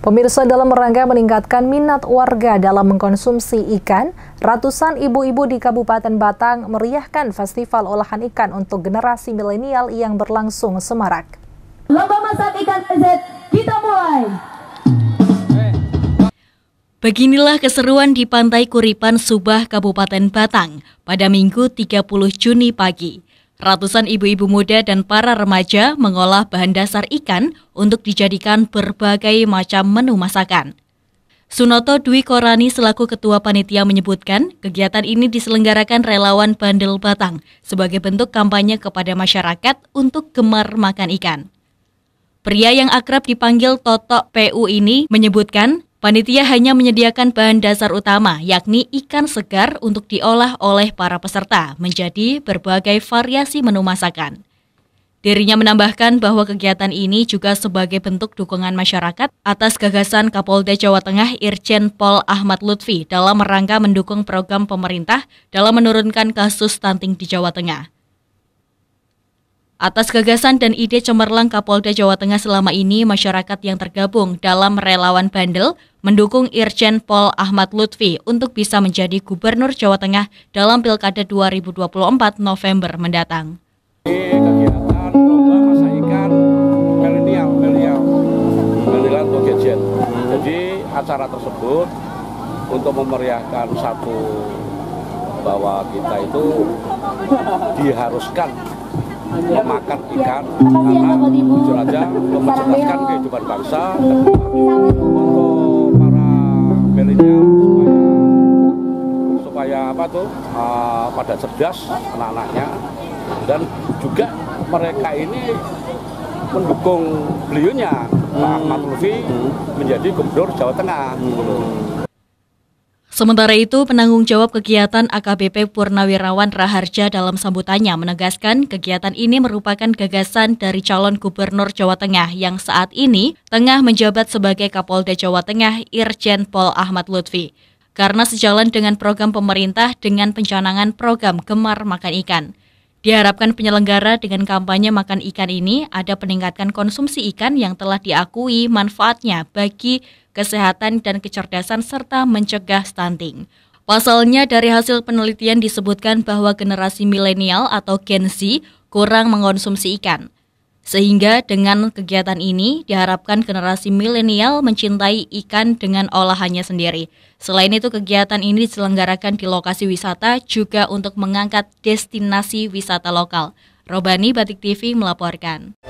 Pemirsa dalam rangka meningkatkan minat warga dalam mengkonsumsi ikan, ratusan ibu-ibu di Kabupaten Batang meriahkan festival olahan ikan untuk generasi milenial yang berlangsung semarak. Lomba masak ikan lezat, kita mulai! Beginilah keseruan di Pantai Kuripan, Subah, Kabupaten Batang pada Minggu 30 Juni pagi. Ratusan ibu-ibu muda dan para remaja mengolah bahan dasar ikan untuk dijadikan berbagai macam menu masakan. Sunoto Dwi Korani selaku ketua panitia menyebutkan, kegiatan ini diselenggarakan relawan Bandel Batang sebagai bentuk kampanye kepada masyarakat untuk gemar makan ikan. Pria yang akrab dipanggil Totok PU ini menyebutkan, Panitia hanya menyediakan bahan dasar utama, yakni ikan segar untuk diolah oleh para peserta menjadi berbagai variasi menu masakan. Dirinya menambahkan bahwa kegiatan ini juga sebagai bentuk dukungan masyarakat atas gagasan Kapolda Jawa Tengah Irjen Pol Ahmad Lutfi dalam rangka mendukung program pemerintah dalam menurunkan kasus stunting di Jawa Tengah. Atas gagasan dan ide cemerlang Kapolda Jawa Tengah selama ini, masyarakat yang tergabung dalam relawan bandel mendukung Irjen Pol Ahmad Lutfi untuk bisa menjadi Gubernur Jawa Tengah dalam Pilkada 2024 November mendatang. Kegiatan ikan milenial, milenial, Jadi acara tersebut untuk memeriahkan satu bahwa kita itu diharuskan memakan ikan karena jujur aja mencerdaskan kehidupan bangsa untuk para milenial supaya supaya apa tuh uh, pada cerdas anak-anaknya dan juga mereka ini mendukung beliunya Pak Ahmad Lufi hmm. menjadi gubernur Jawa Tengah gitu hmm. Sementara itu, penanggung jawab kegiatan AKBP Purnawirawan Raharja dalam sambutannya menegaskan kegiatan ini merupakan gagasan dari calon gubernur Jawa Tengah yang saat ini tengah menjabat sebagai Kapolda Jawa Tengah Irjen Pol Ahmad Lutfi. Karena sejalan dengan program pemerintah dengan pencanangan program Gemar Makan Ikan. Diharapkan penyelenggara dengan kampanye makan ikan ini ada peningkatan konsumsi ikan yang telah diakui manfaatnya bagi kesehatan dan kecerdasan serta mencegah stunting. Pasalnya dari hasil penelitian disebutkan bahwa generasi milenial atau Gen Z kurang mengonsumsi ikan. Sehingga dengan kegiatan ini diharapkan generasi milenial mencintai ikan dengan olahannya sendiri. Selain itu kegiatan ini diselenggarakan di lokasi wisata juga untuk mengangkat destinasi wisata lokal. Robani Batik TV melaporkan.